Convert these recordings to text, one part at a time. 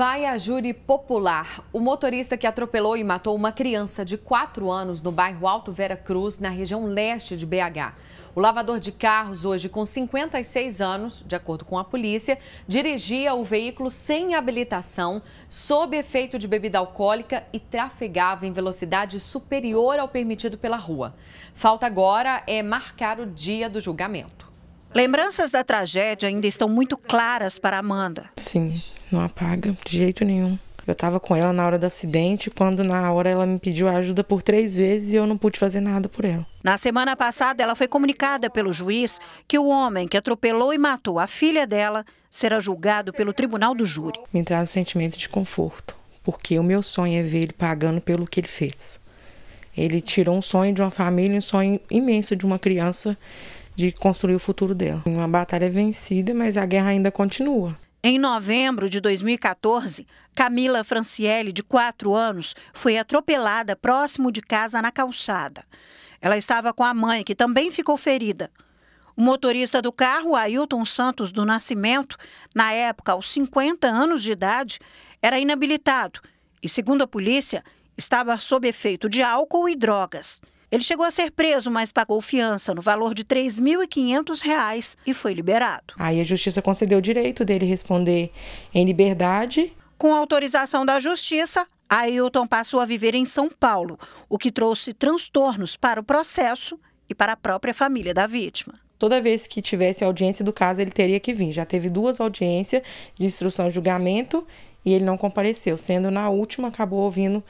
Vai a júri popular. O motorista que atropelou e matou uma criança de 4 anos no bairro Alto Vera Cruz, na região leste de BH. O lavador de carros, hoje com 56 anos, de acordo com a polícia, dirigia o veículo sem habilitação, sob efeito de bebida alcoólica e trafegava em velocidade superior ao permitido pela rua. Falta agora é marcar o dia do julgamento. Lembranças da tragédia ainda estão muito claras para Amanda. Sim, não apaga, de jeito nenhum. Eu tava com ela na hora do acidente, quando na hora ela me pediu ajuda por três vezes e eu não pude fazer nada por ela. Na semana passada, ela foi comunicada pelo juiz que o homem que atropelou e matou a filha dela será julgado pelo tribunal do júri. Me traz um sentimento de conforto, porque o meu sonho é ver ele pagando pelo que ele fez. Ele tirou um sonho de uma família, um sonho imenso de uma criança de construir o futuro dela. Uma batalha vencida, mas a guerra ainda continua. Em novembro de 2014, Camila Franciele, de 4 anos, foi atropelada próximo de casa na calçada. Ela estava com a mãe, que também ficou ferida. O motorista do carro, Ailton Santos do Nascimento, na época aos 50 anos de idade, era inabilitado e, segundo a polícia, estava sob efeito de álcool e drogas. Ele chegou a ser preso, mas pagou fiança no valor de R$ 3.500 e foi liberado. Aí a justiça concedeu o direito dele responder em liberdade. Com autorização da justiça, Ailton passou a viver em São Paulo, o que trouxe transtornos para o processo e para a própria família da vítima toda vez que tivesse audiência do caso, ele teria que vir. Já teve duas audiências de instrução e julgamento e ele não compareceu, sendo na última acabou ouvindo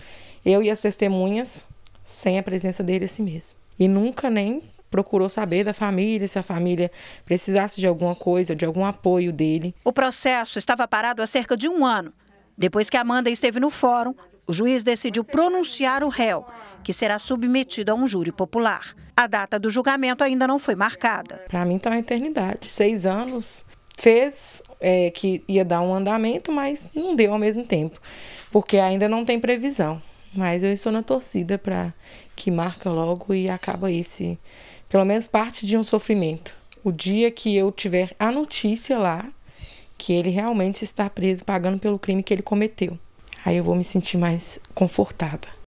eu e as testemunhas sem a presença dele esse mesmo E nunca nem procurou saber da família, se a família precisasse de alguma coisa, de algum apoio dele. O processo estava parado há cerca de um ano. Depois que Amanda esteve no fórum, o juiz decidiu pronunciar o réu, que será submetido a um júri popular. A data do julgamento ainda não foi marcada. Para mim está uma eternidade. Seis anos fez é, que ia dar um andamento, mas não deu ao mesmo tempo, porque ainda não tem previsão. Mas eu estou na torcida para que marca logo e acaba esse, pelo menos parte de um sofrimento. O dia que eu tiver a notícia lá que ele realmente está preso pagando pelo crime que ele cometeu. Aí eu vou me sentir mais confortada.